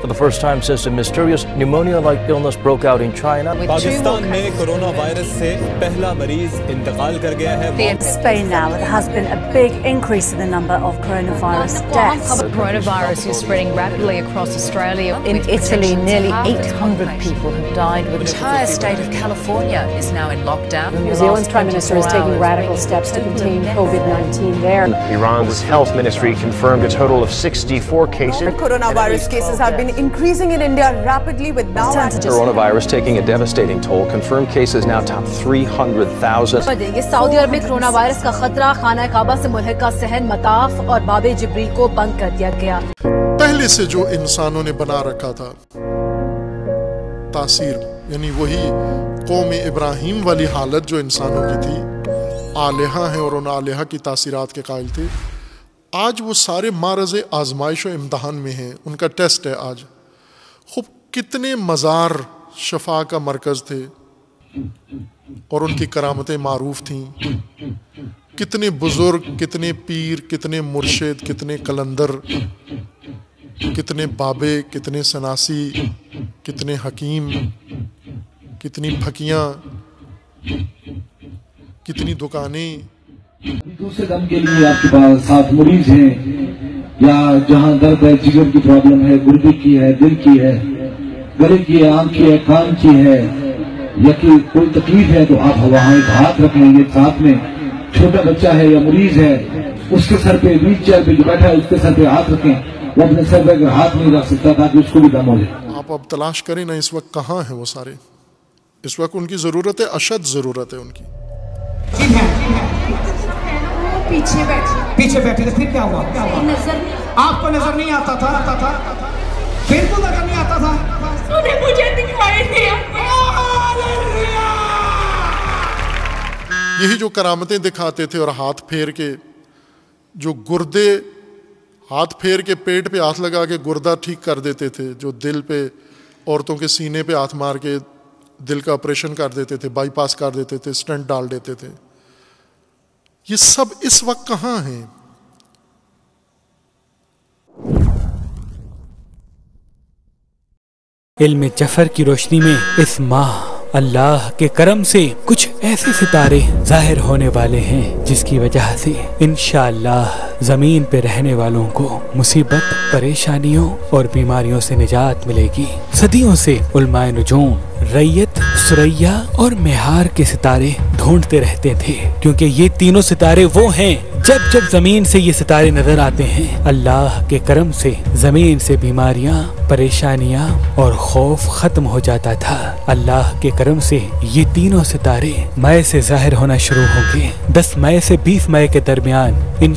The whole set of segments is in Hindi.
For the first time since a mysterious pneumonia-like illness broke out in China, Pakistan में कोरोना वायरस से In Spain now, there has been a big increase in the number of coronavirus deaths. The coronavirus is spreading rapidly across Australia. In Italy, nearly 800 people have died. The entire state of California is now in lockdown. New Zealand's prime minister is taking radical steps to contain COVID-19 there. Iran's health ministry confirmed a total of 64 cases. The coronavirus cases have been and increasing in India rapidly with now... Coronavirus taking a devastating toll. Confirmed cases now top 300,000. ये सऊदी अरब में कोरोना वायरस का खतरा खाना काबा से मुलहका सहन मताफ और बाबे जिब्रील को बंद कर दिया गया पहले से जो इंसानों ने बना रखा था तासीर यानी वही कौम इब्राहिम वाली हालत जो इंसानों की थी आलिहा है और उन आलिहा की तासीरात के कायल थे आज वो सारे मारज आजमाइश व इम्तहान में हैं उनका टेस्ट है आज खूब कितने मज़ार शफा का मरकज़ थे और उनकी करामतें मरूफ थी कितने बुज़ुर्ग कितने पीर कितने मुर्शद कितने कलंदर कितने बाबे कितने सनासी कितने हकीम कितनी फकियाँ कितनी दुकानें दूसरे दम के लिए आपके पास साथ मरीज हैं या जहां दर्द है जिगर की प्रॉब्लम है गुर्दे की है दिल की है गले की है आंख की है कान की है या कि कोई तकलीफ है तो आप वहां हाथ रखेंगे साथ में छोटा बच्चा है या मरीज है उसके सर पे व्हील चेयर पे जो बैठा है उसके सर पे हाथ रखें वो अपने सर पे अगर हाथ नहीं रख सकता ताकि तो उसको भी दम हो जाए आप अब तलाश करें ना इस वक्त कहाँ है वो सारे इस वक्त उनकी जरूरत है अशद जरूरत है उनकी हाँ। पीछे बैठी पीछे बैठे थे फिर क्या हुआ क्या हुआ नजर आपको नजर नहीं आता था आता था फिर को नजर नहीं आता था मुझे दिखाई यही जो करामतें दिखाते थे और हाथ फेर के जो गुर्दे हाथ फेर के पेट पे हाथ लगा के गुर्दा ठीक कर देते थे जो दिल पे औरतों के सीने पे हाथ मार के दिल का ऑपरेशन कर देते थे बाईपास कर देते थे स्टंट डाल देते थे ये सब इस वक्त कहां हैं इल्म जफर की रोशनी में इस माह अल्लाह के करम से कुछ ऐसे सितारे जाहिर होने वाले हैं जिसकी वजह से इन ज़मीन पे रहने वालों को मुसीबत परेशानियों और बीमारियों से निजात मिलेगी सदियों से उलमाए नजूम रैयत सुरैया और मेहार के सितारे ढूंढते रहते थे क्योंकि ये तीनों सितारे वो हैं जब जब जमीन से ये सितारे नजर आते हैं अल्लाह के करम से जमीन से बीमारियाँ परेशानियाँ और खौफ खत्म हो जाता था अल्लाह के करम से ये तीनों सितारे मई से जाहिर होना शुरू होंगे 10 मई से 20 मई के दरमियान इन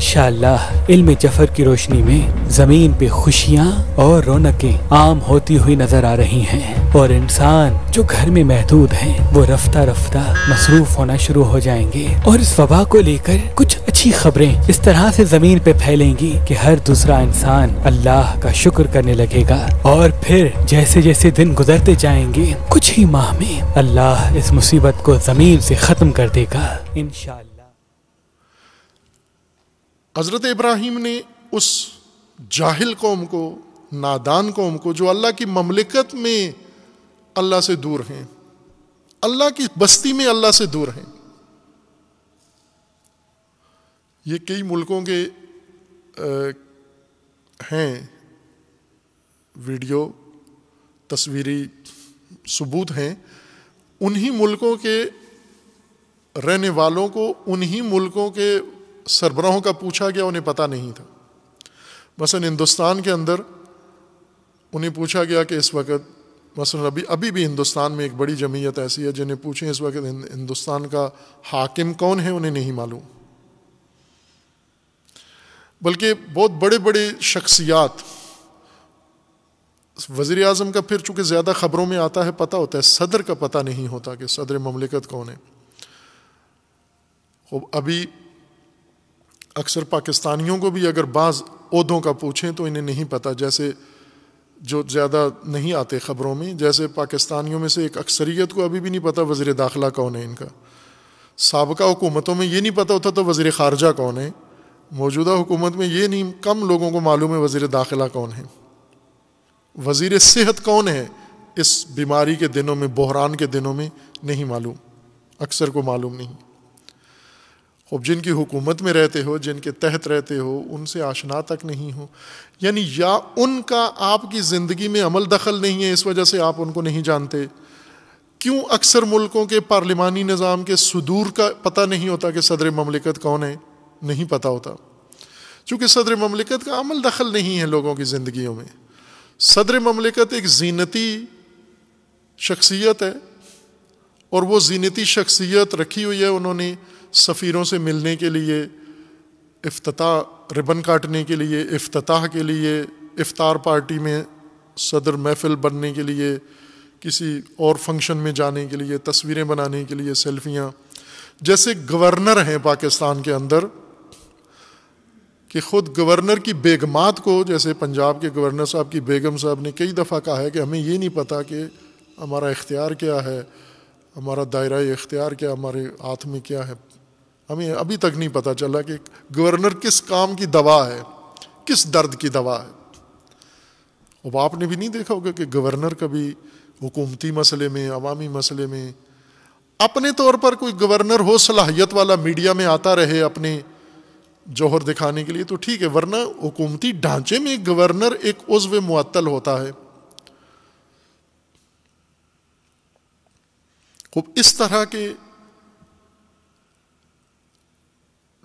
इल्म जफर की रोशनी में जमीन पे खुशियाँ और रौनकें आम होती हुई नजर आ रही हैं और इंसान जो घर में महदूद हैं वो रफ्ता रफ्ता मसरूफ होना शुरू हो जाएंगे और इस वबा को लेकर कुछ अच्छी खबरें इस तरह से जमीन पे फैलेंगी कि हर दूसरा इंसान अल्लाह का शुक्र करने लगेगा और फिर जैसे जैसे दिन गुजरते जाएंगे कुछ ही माह में अल्लाह इस मुसीबत को जमीन से खत्म कर देगा इन हजरत इब्राहिम ने उस जाहिल कौम को नादान कौम को जो अल्लाह की ममलिकत में अल्लाह से दूर हैं अल्लाह की बस्ती में अल्लाह से दूर हैं ये कई मुल्कों के आ, हैं वीडियो तस्वीरी सबूत हैं उन्हीं मुल्कों के रहने वालों को उन्हीं मुल्कों के सरबराहों का पूछा गया उन्हें पता नहीं था मसलन हिंदुस्तान के अंदर उन्हें पूछा गया कि इस वक्त मसलन अभी अभी भी हिंदुस्तान में एक बड़ी जमीयत ऐसी है जिन्हें पूछें इस वक्त हिंदुस्तान का हाकिम कौन है उन्हें नहीं मालूम बल्कि बहुत बड़े बड़े शख्सियात वज़ी अजम का फिर चूँकि ज़्यादा ख़बरों में आता है पता होता है सदर का पता नहीं होता कि सदर ममलिकत कौन है खूब अभी अक्सर पाकिस्तानियों को भी अगर बाज़ उहदों का पूछें तो इन्हें नहीं पता जैसे जो ज़्यादा नहीं आते ख़बरों में जैसे पाकिस्तानियों में से एक अक्सरियत को अभी भी नहीं पता वज़ी दाखिला कौन है इनका सबका हुकूमतों में ये नहीं पता होता तो वज़ी ख़ारजा कौन है मौजूदा हुकूमत में ये नहीं कम लोगों को मालूम है वजीर दाखिला कौन है वजीर सेहत कौन है इस बीमारी के दिनों में बहरान के दिनों में नहीं मालूम अक्सर को मालूम नहीं अब जिनकी हुकूमत में रहते हो जिनके तहत रहते हो उनसे आशना तक नहीं हो यानी या उनका आपकी ज़िंदगी में अमल दखल नहीं है इस वजह से आप उनको नहीं जानते क्यों अक्सर मुल्कों के पार्लिमानी निज़ाम के सदूर का पता नहीं होता कि सदर ममलिकत कौन है नहीं पता होता चूँकि सदर ममलिकत का अमल दखल नहीं है लोगों की ज़िंदगी में सदर ममलिकत एक जीनती शख्सियत है और वो जीनती शख्सियत रखी हुई है उन्होंने सफ़ीरों से मिलने के लिए अफ्ताह रिबन काटने के लिए अफ्ताह के लिए इफ्तार पार्टी में सदर महफिल बनने के लिए किसी और फंक्शन में जाने के लिए तस्वीरें बनाने के लिए सेल्फियाँ जैसे गवर्नर हैं पाकिस्तान के अंदर कि खुद गवर्नर की बेगमात को जैसे पंजाब के गवर्नर साहब की बेगम साहब ने कई दफ़ा कहा है कि हमें ये नहीं पता कि हमारा इख्तियार क्या है हमारा दायरा इख्तियार क्या हमारे हाथ में क्या है हमें अभी तक नहीं पता चला कि गवर्नर किस काम की दवा है किस दर्द की दवा है अब आपने भी नहीं देखा होगा कि गवर्नर कभी हुकूमती मसले में अवामी मसले में अपने तौर पर कोई गवर्नर हो सलाहियत वाला मीडिया में आता रहे अपने जौहर दिखाने के लिए तो ठीक है वरना हुकूमती ढांचे में एक गवर्नर एक उज्व मुअत्तल होता है खूब इस तरह के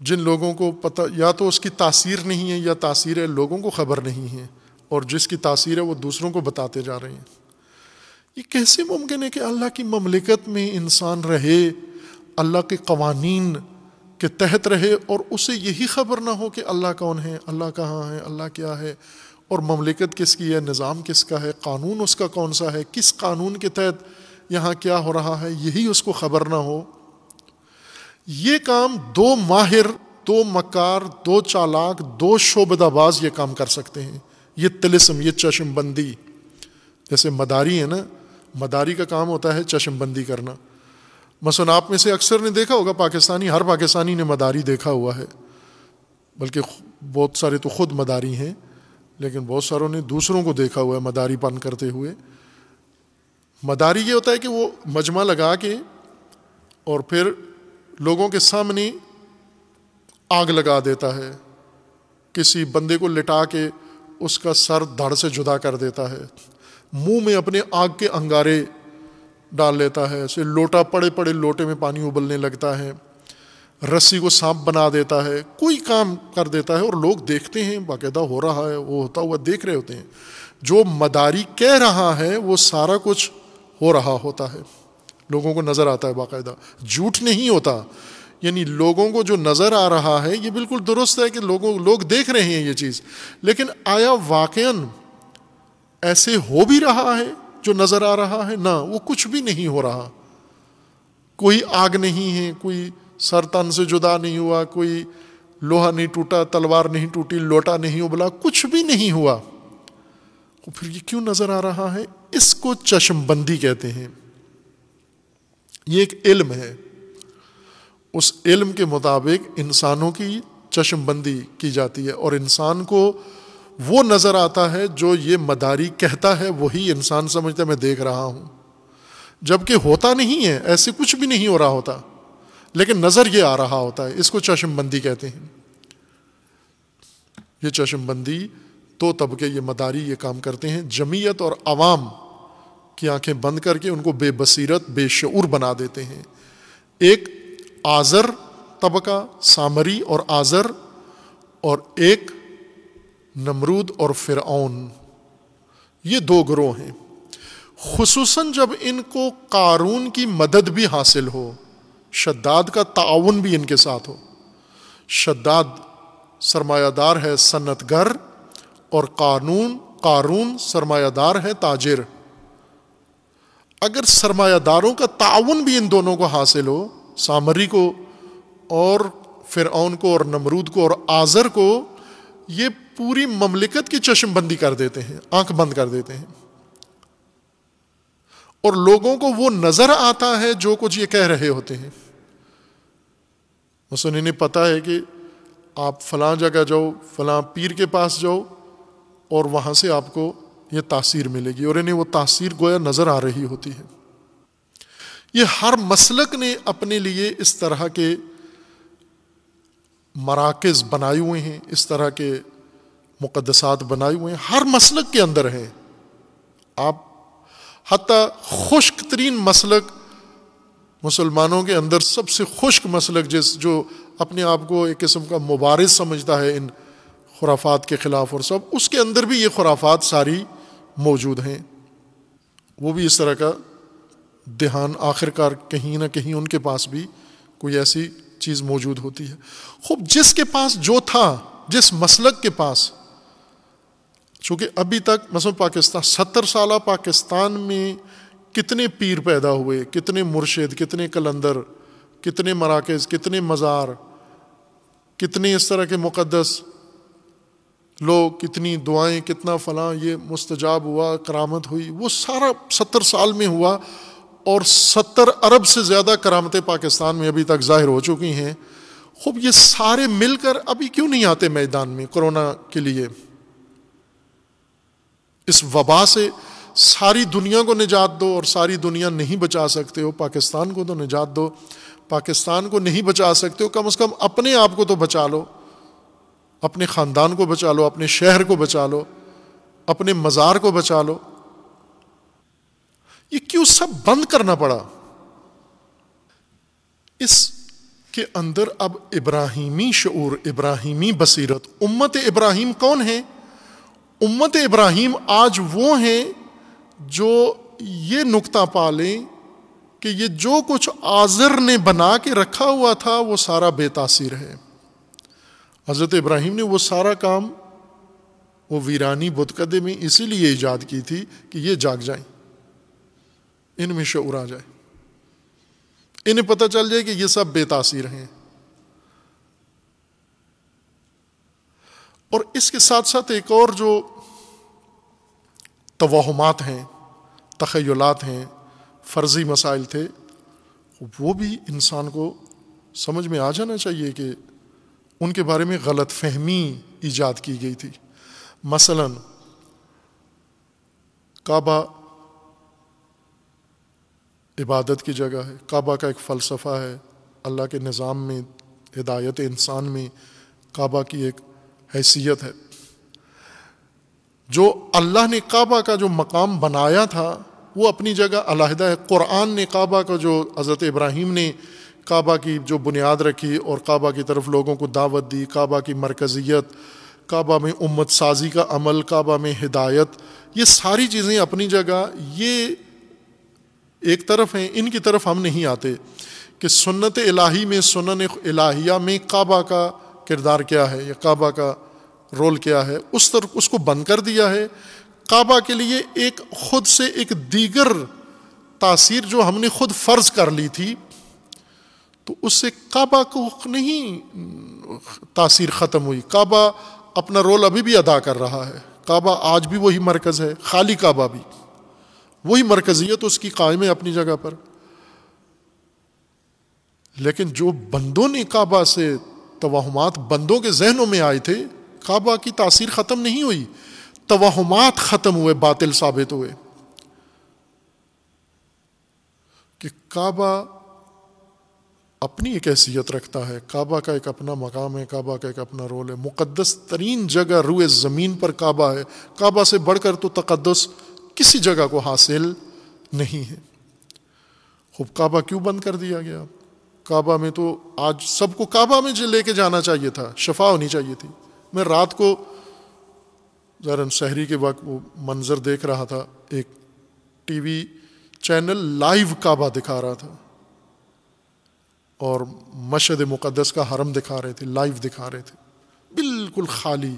जिन लोगों को पता या तो उसकी तासीर नहीं है या तासीर है लोगों को खबर नहीं है और जिसकी तासीर है वो दूसरों को बताते जा रहे हैं ये कैसे मुमकिन है कि अल्लाह की ममलिकत में इंसान रहे अल्लाह के कवानीन के तहत रहे और उसे यही खबर ना हो कि अल्लाह कौन है अल्लाह कहाँ है अल्लाह क्या है और ममलिकत किसकी है निज़ाम किसका है कानून उसका कौन सा है किस कानून के तहत यहाँ क्या हो रहा है यही उसको खबर ना हो ये काम दो माहिर दो मकार दो चालाक दो शोबदाबाज ये काम कर सकते हैं ये तिलस्म ये चश्मबंदी जैसे मदारी है ना मदारी का काम होता है चश्मबंदी करना मसन आप में से अक्सर ने देखा होगा पाकिस्तानी हर पाकिस्तानी ने मदारी देखा हुआ है बल्कि बहुत सारे तो खुद मदारी हैं लेकिन बहुत सारों ने दूसरों को देखा हुआ है मदारी पन करते हुए मदारी ये होता है कि वो मजमा लगा के और फिर लोगों के सामने आग लगा देता है किसी बंदे को लिटा के उसका सर धड़ से जुदा कर देता है मुंह में अपने आग के अंगारे डाल लेता है ऐसे लोटा पड़े पड़े लोटे में पानी उबलने लगता है रस्सी को सांप बना देता है कोई काम कर देता है और लोग देखते हैं बाकायदा हो रहा है वो होता हुआ देख रहे होते हैं जो मदारी कह रहा है वो सारा कुछ हो रहा होता है लोगों को नज़र आता है बाकायदा झूठ नहीं होता यानी लोगों को जो नज़र आ रहा है ये बिल्कुल दुरुस्त है कि लोगों लोग देख रहे हैं ये चीज़ लेकिन आया वाकया ऐसे हो भी रहा है जो नज़र आ रहा है ना वो कुछ भी नहीं हो रहा कोई आग नहीं है कोई सरतन से जुदा नहीं हुआ कोई लोहा नहीं टूटा तलवार नहीं टूटी लोटा नहीं उबला कुछ भी नहीं हुआ तो फिर ये क्यों नज़र आ रहा है इसको चश्मबंदी कहते हैं ये एक इल्म है उस इल्म के मुताबिक इंसानों की चश्मबंदी की जाती है और इंसान को वो नज़र आता है जो ये मदारी कहता है वही इंसान समझते मैं देख रहा हूँ जबकि होता नहीं है ऐसे कुछ भी नहीं हो रहा होता लेकिन नज़र ये आ रहा होता है इसको चशमबंदी कहते हैं ये चशमबंदी दो तो तबके ये मदारी ये काम करते हैं जमीयत और आवाम की आंखें बंद करके उनको बेबसीरत बेशूर बना देते हैं एक आज़र तबका सामरी और आज़र और एक नमरूद और फ़िरौन ये दो ग्रोह हैं खूस जब इनको कारून की मदद भी हासिल हो शद्दाद का ताउन भी इनके साथ हो शद्दाद सरमायादार है सन्नतगर और कानून कारून सरमायादार है ताजिर अगर सरमायादारों का ताउन भी इन दोनों को हासिल हो सामरी को और फिर को और नमरूद को और आज़र को ये पूरी ममलिकत की चश्मबंदी कर देते हैं आंख बंद कर देते हैं और लोगों को वो नजर आता है जो कुछ ये कह रहे होते हैं मुसनी ने पता है कि आप फला जगह जाओ फला पीर के पास जाओ और वहां से आपको ये तासीर मिलेगी और इन्हें वो तासीर गोया नज़र आ रही होती है ये हर मसलक ने अपने लिए इस तरह के मराकज़ बनाए हुए हैं इस तरह के मुकदसात बनाए हुए हैं हर मसलक के अंदर हैं आप हती खुश्क तरीन मसलक मुसलमानों के अंदर सबसे खुश्क मसलक जिस जो अपने आप को एक किस्म का मुबारज समझता है इन खुराफात के ख़िलाफ़ और सब उसके अंदर भी ये खुराफात सारी मौजूद हैं वो भी इस तरह का ध्यान आखिरकार कहीं ना कहीं उनके पास भी कोई ऐसी चीज़ मौजूद होती है खूब जिसके पास जो था जिस मसलक के पास चूँकि अभी तक मसम पाकिस्तान सत्तर साल पाकिस्तान में कितने पीर पैदा हुए कितने मुर्शद कितने कलंदर कितने मराकज़ कितने मज़ार कितने इस तरह के मुक़दस लोग कितनी दुआएँ कितना फ़लाँ ये मुस्तजाब हुआ करामत हुई वो सारा सत्तर साल में हुआ और सत्तर अरब से ज़्यादा करामतें पाकिस्तान में अभी तक ज़ाहिर हो चुकी हैं खूब ये सारे मिलकर अभी क्यों नहीं आते मैदान में कोरोना के लिए इस वबा से सारी दुनिया को निजात दो और सारी दुनिया नहीं बचा सकते हो पाकिस्तान को तो निजात दो पाकिस्तान को नहीं बचा सकते हो कम से कम अपने आप को तो बचा लो अपने ख़ानदान को बचा लो अपने शहर को बचा लो अपने मज़ार को बचा लो ये क्यों सब बंद करना पड़ा इसके अंदर अब इब्राहिमी शूर इब्राहिमी बसीरत उम्मत इब्राहिम कौन है उम्मत इब्राहिम आज वो हैं जो ये नुक्ता पा लें कि ये जो कुछ आज़र ने बना के रखा हुआ था वो सारा बेतासीर है हज़रत इब्राहिम ने वो सारा काम वो वीरानी बुतकदे में इसीलिए ईजाद की थी कि ये जाग जाएं इनमें शूर आ जाए इन्हें पता चल जाए कि ये सब बेतासिर हैं और इसके साथ साथ एक और जो तोहमात हैं तखयलात हैं फ़र्ज़ी मसाइल थे वो भी इंसान को समझ में आ जाना चाहिए कि उनके बारे में गलत फहमी ईजाद की गई थी मसलन काबा इबादत की जगह है काबा का एक फ़लसफ़ा है अल्लाह के निज़ाम में हिदायत इंसान में काबा की एक हैसियत है जो अल्लाह ने काबा का जो मकाम बनाया था वो अपनी जगह अलहदा है क़ुरान ने काबा का जो हज़रत इब्राहिम ने काबा की जो बुनियाद रखी और काबा की तरफ लोगों को दावत दी काबा की मरकज़ियत काबा में उम्मत साजी का अमल काबा में हिदायत ये सारी चीज़ें अपनी जगह ये एक तरफ हैं इनकी तरफ हम नहीं आते कि सुन्नत इलाही में सुनन इलाहिया में काबा का किरदार क्या है या काबा का रोल क्या है उस तरफ उसको बंद कर दिया है काबा के लिए एक खुद से एक दीगर तासीर जो हमने खुद फ़र्ज़ कर ली थी तो उससे काबा को नहीं तासीर ख़त्म हुई काबा अपना रोल अभी भी अदा कर रहा है काबा आज भी वही मरकज़ है खाली काबा भी वही मरकज़ियत तो उसकी कायम है अपनी जगह पर लेकिन जो बंदों ने काबा से तोहमात बंदों के जहनों में आए थे काबा की तासीर ख़त्म नहीं हुई तोहमात ख़त्म हुए बातिल साबित हुए कि काबा अपनी एक हैसियत रखता है काबा का एक अपना मकाम है काबा का एक अपना रोल है मुक़दस तरीन जगह रुए ज़मीन पर काबा है काबा से बढ़कर तो तकदस किसी जगह को हासिल नहीं है खूब काबा क्यों बंद कर दिया गया काबा में तो आज सबको काबा में लेके जाना चाहिए था शफा होनी चाहिए थी मैं रात को ज़रा शहरी के वक्त वो मंज़र देख रहा था एक टीवी चैनल लाइव काबा दिखा रहा था और मशद मुक़दस का हरम दिखा रहे थे लाइव दिखा रहे थे बिल्कुल खाली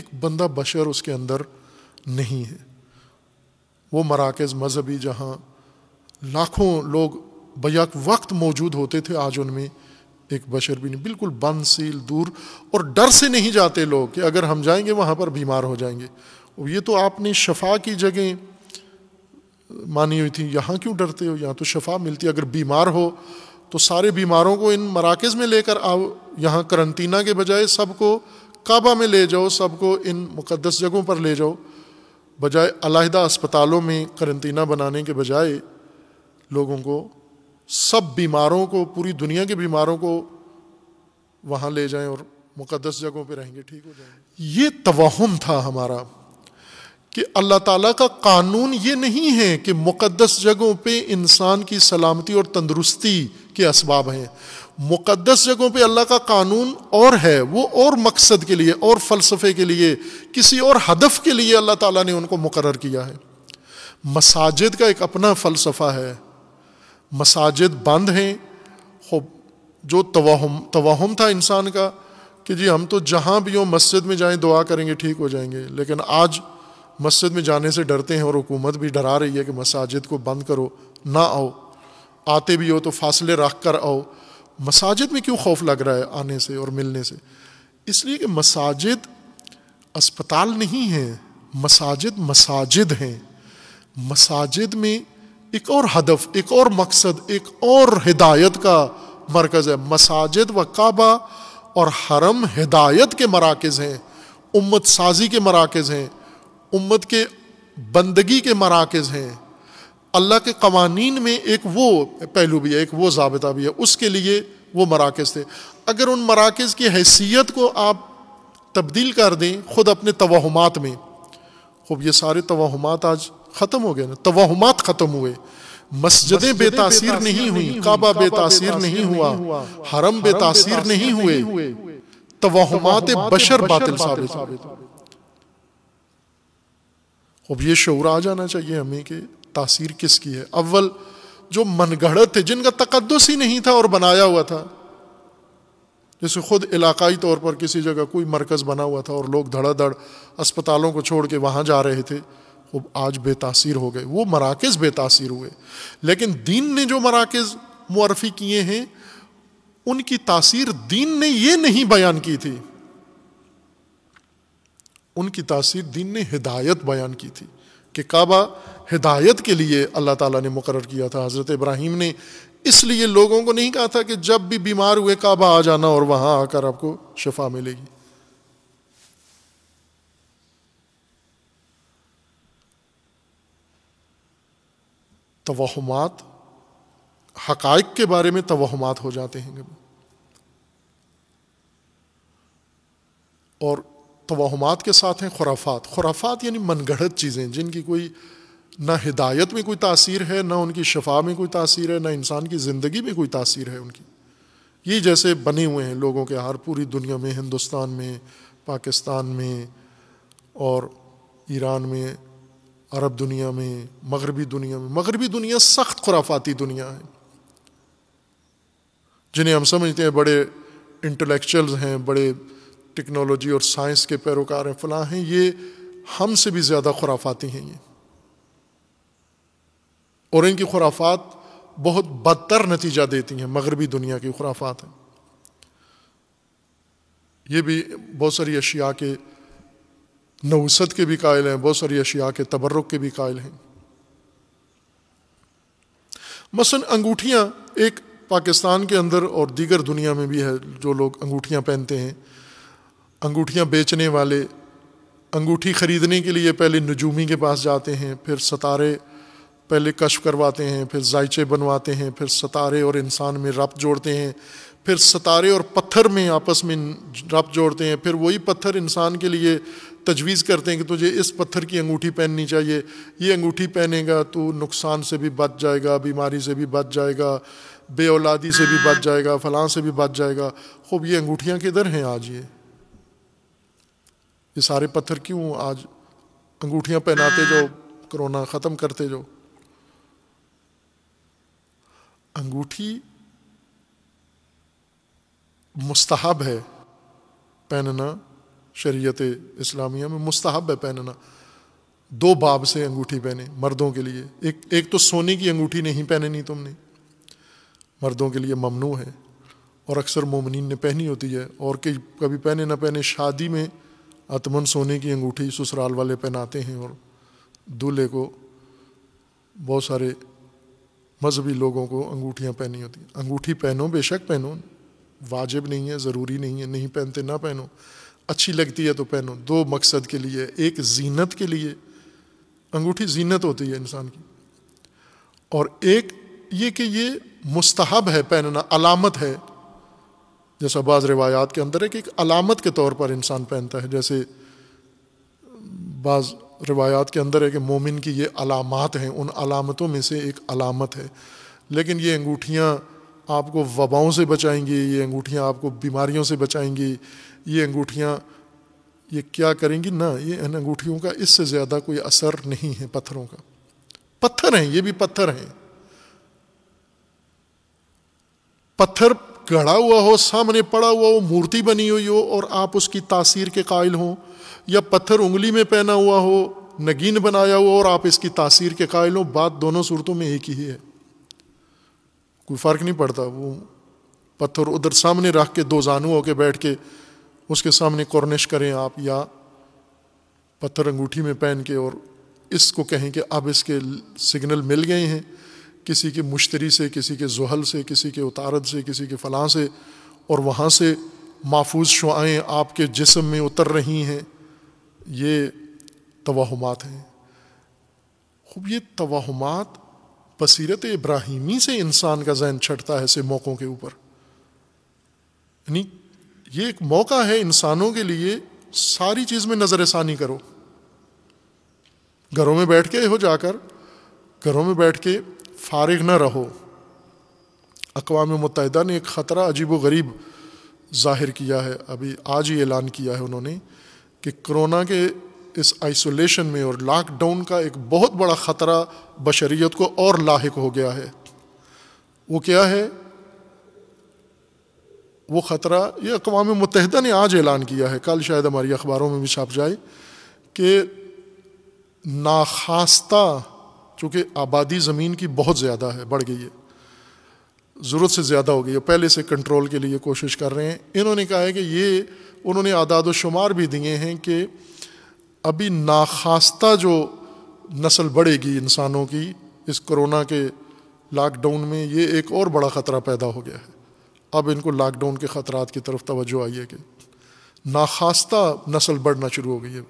एक बंदा बशर उसके अंदर नहीं है वो मराकज़ मजहबी जहाँ लाखों लोग बैक वक्त मौजूद होते थे आज उनमें एक बशर भी नहीं बिल्कुल बंसील दूर और डर से नहीं जाते लोग कि अगर हम जाएंगे वहाँ पर बीमार हो जाएंगे ये तो आपने शफा की जगह मानी हुई थी यहाँ क्यों डरते हो यहाँ तो शफा मिलती है अगर बीमार हो तो सारे बीमारों को इन मराकज़ में लेकर आओ यहाँ करंतना के बजाय सब को काबा में ले जाओ सब को इन मुकदस जगहों पर ले जाओ बजाय अलहदा अस्पतालों में करंतना बनाने के बजाय लोगों को सब बीमारों को पूरी दुनिया के बीमारों को वहाँ ले जाएं और मुकदस जगहों पे रहेंगे ठीक हो जाए ये तवहम था हमारा कि अल्लाह ताला का कानून ये नहीं है कि मुकदस जगहों पे इंसान की सलामती और तंदरुस्ती के असबाब हैं मुकदस जगहों पे अल्लाह का कानून और है वो और मकसद के लिए और फ़लसफ़े के लिए किसी और हदफ के लिए अल्लाह ताला ने उनको मुकर किया है मसाजिद का एक अपना फ़लसफ़ा है मसाजिद बंद हैं खूब जो तोहम तोहम था इंसान का कि जी हम तो जहाँ भी हों मस्जिद में जाएं दुआ करेंगे ठीक हो जाएंगे लेकिन आज मस्जिद में जाने से डरते हैं और हुकूमत भी डरा रही है कि मसाजिद को बंद करो ना आओ आते भी हो तो फासले रख कर आओ मसाजिद में क्यों खौफ लग रहा है आने से और मिलने से इसलिए कि मसाजिद अस्पताल नहीं है मसाजिद मसाजिद हैं मसाजिद में एक और हदफ एक और मकसद एक और हिदायत का मरकज़ है मसाजिद व काबा और हरम हिदायत के मराकज़ हैं उम्मत साजी के मराकज़ हैं उम्मत के बंदगी के मराकज़ हैं अल्लाह के कवानीन में एक वो पहलू भी है एक वो जबता भी है उसके लिए वो मराकज़ थे अगर उन मराकज़ की हैसियत को आप तब्दील कर दें ख़ुद अपने तोहमात में खूब ये सारे तोहमात आज खत्म हो गया ना तोहमात खत्म हुए मस्जिदें बेतासीर नहीं हुई काबा बेतासीर नहीं हुआ हरम बेतासीर नहीं हुए तोहमात तो बशर बातिल साबित अब ये शौर आ जाना चाहिए हमें कि तासीर किसकी है अव्वल जो मनगढ़ थे जिनका तकदस ही नहीं था और बनाया हुआ था जैसे खुद इलाकाई तौर पर किसी जगह कोई मरकज़ बना हुआ था और लोग धड़ाधड़ अस्पतालों को छोड़ के वहां जा रहे थे वो आज बेतासीर हो गए वो मराकज़ बेतासीर हुए लेकिन दीन ने जो मराकज़ मुरफ़ी किए हैं उनकी तासीर दीन ने ये नहीं बयान की थी उनकी तासीर दीन ने हिदायत बयान की थी कि काबा हिदायत के लिए अल्लाह ताला ने मुकर किया था हज़रत इब्राहिम ने इसलिए लोगों को नहीं कहा था कि जब भी बीमार हुए काबा आ जाना और वहाँ आकर आपको शफा मिलेगी तोहमात हकाइक के बारे में तोहमात हो जाते हैं कभी और तोहमात के साथ हैं खुराफात खुराफात यानी मनगढ़ चीज़ें जिनकी कोई ना हिदायत में कोई तासीर है ना उनकी शफा में कोई तासीर है ना इंसान की ज़िंदगी में कोई तासीर है उनकी ये जैसे बने हुए हैं लोगों के हर पूरी दुनिया में हिंदुस्तान में पाकिस्तान में और ईरान में अरब दुनिया में मगरबी दुनिया में मगरबी दुनिया सख्त खुराफाती दुनिया है जिन्हें हम समझते हैं बड़े इंटेलेक्चुअल्स हैं बड़े टेक्नोलॉजी और साइंस के पैरोकार हैं फलां हैं ये हमसे भी ज़्यादा खुराफाती हैं ये और इनकी खुराफात बहुत बदतर नतीजा देती हैं मगरबी दुनिया की खुराफात हैं ये भी बहुत सारी अशिया के नवसत के भी कायल हैं बहुत सारी अशिया के तबर्रक के भी कायल हैं मसन अंगूठियाँ एक पाकिस्तान के अंदर और दीगर दुनिया में भी है जो लोग अंगूठियाँ पहनते हैं अंगूठियाँ बेचने वाले अंगूठी ख़रीदने के लिए पहले नजूमी के पास जाते हैं फिर सतारे पहले कश्फ करवाते हैं फिर जायचे बनवाते हैं फिर सतारे और इंसान में रब जोड़ते हैं फिर सतारे और पत्थर में आपस में रब जोड़ते हैं फिर वही पत्थर इंसान के लिए तजवीज़ करते हैं कि तुझे इस पत्थर की अंगूठी पहननी चाहिए ये अंगूठी पहनेगा तो नुकसान से भी बच जाएगा बीमारी से भी बच जाएगा बे औलादी से भी बच जाएगा फलां से भी बच जाएगा खूब ये अंगूठियाँ किधर हैं आज ये ये सारे पत्थर क्यों आज अंगूठियाँ पहनाते जो कोरोना ख़त्म करते जो अंगूठी मुस्तहब है पहनना शरीयत इस्लामिया में मुस्तहब है पहनना दो बाब से अंगूठी पहने मर्दों के लिए एक एक तो सोने की अंगूठी नहीं पहननी तुमने मर्दों के लिए ममनू है और अक्सर मोमिन ने पहनी होती है और कि कभी पहने ना पहने शादी में अतमन सोने की अंगूठी ससुराल वाले पहनाते हैं और दूल्हे को बहुत सारे मजहबी लोगों को अंगूठियाँ पहनी होती हैं अंगूठी पहनो बेशक पहनो वाजिब नहीं है ज़रूरी नहीं है नहीं पहनते ना पहनो अच्छी लगती है तो पहनो दो मकसद के लिए एक जीनत के लिए अंगूठी जीनत होती है इंसान की और एक ये कि ये मुस्तहब है पहनना अलामत है जैसा बाज़ रिवायात के अंदर है कि एक अलामत के तौर पर इंसान पहनता है जैसे बाज़ रिवायात के अंदर है कि मोमिन की ये अलामत हैं उन अलामतों में से एक अलामत है लेकिन ये अंगूठियाँ आपको वबाओं से बचाएंगी ये अंगूठियाँ आपको बीमारियों से बचाएंगी ये अंगूठियाँ ये क्या करेंगी ना ये इन अंगूठियों का इससे ज़्यादा कोई असर नहीं है पत्थरों का पत्थर हैं ये भी पत्थर हैं पत्थर गढ़ा हुआ हो सामने पड़ा हुआ हो मूर्ति बनी हुई हो और आप उसकी तासीर के कायल हो या पत्थर उंगली में पहना हुआ हो नगीन बनाया हुआ और आप इसकी तासीर के कायल हो बात दोनों सूरतों में एक ही है कोई फ़र्क नहीं पड़ता वो पत्थर उधर सामने रख के दो जानू होके बैठ के उसके सामने कॉर्निश करें आप या पत्थर अंगूठी में पहन के और इसको कहें कि अब इसके सिग्नल मिल गए हैं किसी के मुश्तरी से किसी के जहल से किसी के उतारद से किसी के फलां से और वहाँ से महफूज शुआएँ आपके जिसम में उतर रही हैं ये तोहमात हैं खूब ये तोहमात बसीरत इब्राहिमी से इंसान का जहन छटता है ऐसे मौक़ों के ऊपर यानी ये एक मौका है इंसानों के लिए सारी चीज़ में नज़र नज़रसानी करो घरों में बैठ के हो जाकर घरों में बैठ के फारग ना रहो अकवाम मुतहदा ने एक ख़तरा अजीब व गरीब जाहिर किया है अभी आज ही ऐलान किया है उन्होंने कि कोरोना के इस आइसोलेशन में और लॉकडाउन का एक बहुत बड़ा ख़तरा बशरीत को और लाक हो गया है वो क्या है वो ख़तरा ये अकवा मुतहदा ने आज ऐलान किया है कल शायद हमारी अखबारों में भी छाप जाए कि नाखास्ता चूँकि आबादी ज़मीन की बहुत ज़्यादा है बढ़ गई है ज़रूरत से ज़्यादा हो गई है पहले से कंट्रोल के लिए कोशिश कर रहे हैं इन्होंने कहा है कि ये उन्होंने आदाद शुमार भी दिए हैं कि अभी नाखास्ता जो नस्ल बढ़ेगी इंसानों की इस कोरोना के लॉकडाउन में ये एक और बड़ा ख़तरा पैदा हो गया है अब इनको लॉकडाउन के खतरा की तरफ तोज्जो आई है कि नाखास्ता नस्ल बढ़ना शुरू हो गई है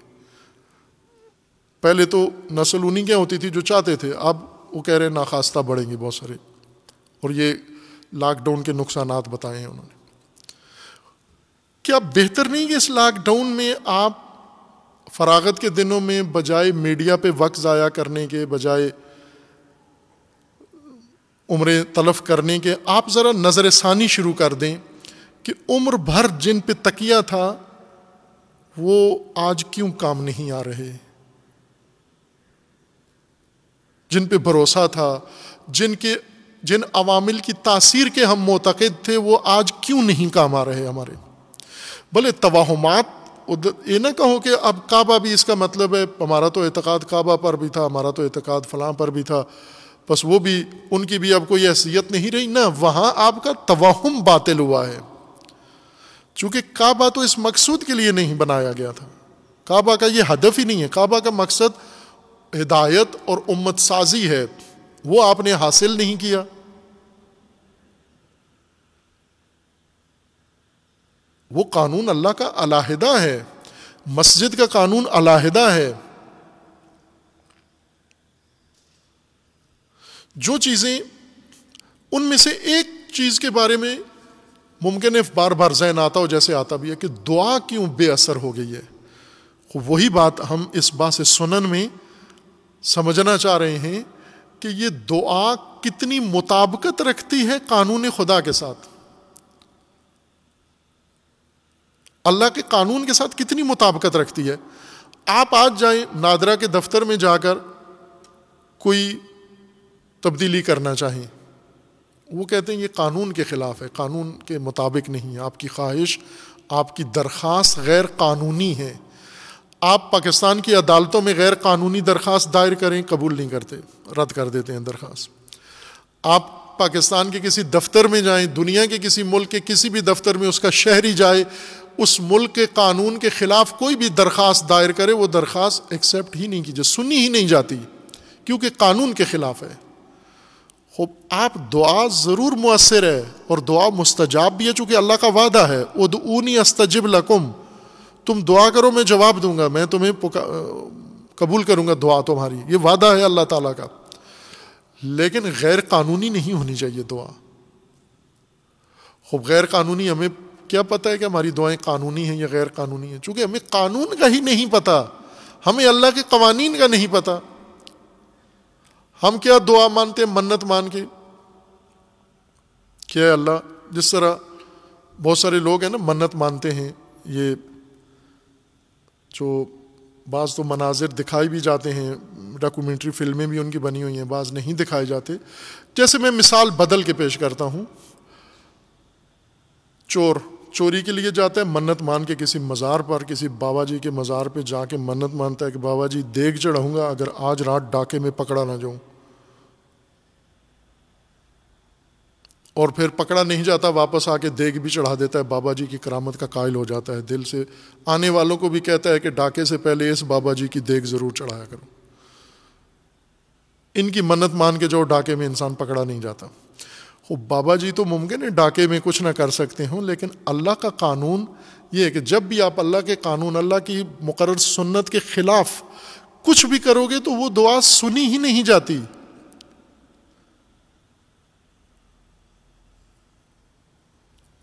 पहले तो नस्ल उन्हीं के होती थी जो चाहते थे अब वो कह रहे हैं नाखास्ता बढ़ेंगी बहुत सारे और ये लॉकडाउन के नुकसान बताए हैं उन्होंने क्या बेहतर नहीं कि इस लॉकडाउन में आप फरागत के दिनों में बजाय मीडिया पे वक्त ज़ाया करने के बजाय उम्र तलफ करने के आप ज़रा नज़र सानी शुरू कर दें कि उम्र भर जिन पर तकिया था वो आज क्यों काम नहीं आ रहे जिन पर भरोसा था जिनके जिन अवामिल की तासीर के हम मोतकद थे वो आज क्यों नहीं काम आ रहे हमारे भले तवाहमात ये ना कहो कि अब काबा भी इसका मतलब है हमारा तो एतक़ाद काबा पर भी था हमारा तो एतक़ाद फ़लाँ पर भी था बस वो भी उनकी भी अब कोई हैसियत नहीं रही ना वहाँ आपका तवाहम बातिल हुआ है चूँकि काबा तो इस मकसद के लिए नहीं बनाया गया था काबा का ये हदफ ही नहीं है काबा का मकसद हिदायत और उम्मत साजी है वो आपने हासिल नहीं किया वो कानून अल्लाह का अलाहिदा है मस्जिद का कानून अलाहिदा है जो चीज़ें उनमें से एक चीज़ के बारे में मुमकिन है बार बार जैन आता हो जैसे आता भी है कि दुआ क्यों बेअसर हो गई है तो वही बात हम इस बात से सुनन में समझना चाह रहे हैं कि ये दुआ कितनी मुताबकत रखती है कानून खुदा के साथ अल्लाह के कानून के साथ कितनी मुताबकत रखती है आप आज जाए नादरा के दफ्तर में जाकर कोई तब्दीली करना चाहें वो कहते हैं ये कानून के ख़िलाफ़ है कानून के मुताबिक नहीं है आपकी ख्वाहिश आपकी दरख्वास्त गैर कानूनी है आप पाकिस्तान की अदालतों में गैर कानूनी दरख्वास्त दायर करें कबूल नहीं करते रद्द कर देते हैं दरख्वास्त आप पाकिस्तान के किसी दफ्तर में जाएं दुनिया के किसी मुल्क के किसी भी दफ्तर में उसका शहरी जाए उस मुल्क के कानून के ख़िलाफ़ कोई भी दरख्वास्त दायर करे वो दरख्वास्त एक्सेप्ट ही नहीं की जाए सुनी ही नहीं जाती क्योंकि कानून के ख़िलाफ़ है आप दुआ ज़रूर मुसर है और दुआ मुस्तजाब भी है चूँकि अल्लाह का वादा है उद ऊनी अस्तजब लकुम तुम दुआ करो मैं जवाब दूंगा मैं तुम्हें कबूल करूंगा दुआ तुम्हारी ये वादा है अल्लाह ताला का लेकिन गैर कानूनी नहीं होनी चाहिए दुआ खूब गैर कानूनी हमें क्या पता है कि हमारी दुआएं कानूनी हैं या गैर कानूनी हैं चूँकि हमें कानून का ही नहीं पता हमें अल्लाह के कवानीन का नहीं पता हम क्या दुआ मानते हैं मन्नत मान के क्या अल्लाह जिस तरह बहुत सारे लोग हैं ना मन्नत मानते हैं ये जो बाज़ तो मनाजिर दिखाई भी जाते हैं डॉक्यूमेंट्री फिल्में भी उनकी बनी हुई हैं बाज़ नहीं दिखाए जाते जैसे मैं मिसाल बदल के पेश करता हूँ चोर चोरी के लिए जाता है मन्नत मान के किसी मज़ार पर किसी बाबा जी के मज़ार पे जाके मन्नत मानता है कि बाबा जी देख चढ़ाऊँगा अगर आज रात डाके में पकड़ा ना जाऊँ और फिर पकड़ा नहीं जाता वापस आके देख भी चढ़ा देता है बाबा जी की करामत का कायल हो जाता है दिल से आने वालों को भी कहता है कि डाके से पहले इस बाबा जी की देख ज़रूर चढ़ाया करो इनकी मन्नत मान के जो डाके में इंसान पकड़ा नहीं जाता हो बाबा जी तो मुमकिन है डाके में कुछ ना कर सकते हों लेकिन अल्लाह का कानून ये है कि जब भी आप अल्लाह के कानून अल्लाह की मुकर सुन्नत के ख़िलाफ़ कुछ भी करोगे तो वो दुआ सुनी ही नहीं जाती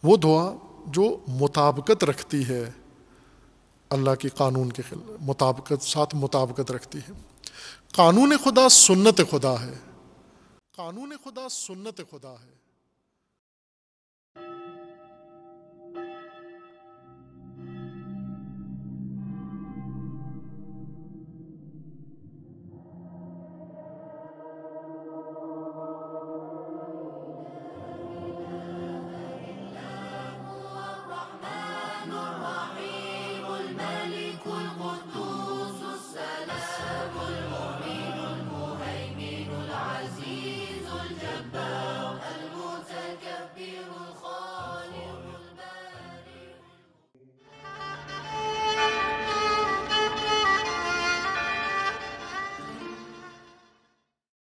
वो दुआ जो मुताबकत रखती है अल्लाह के कानून के खिलाफ मुताबकत साथ मुताबकत रखती है कानून खुदा सुन्नत खुदा है कानून खुदा सुन्नत खुदा है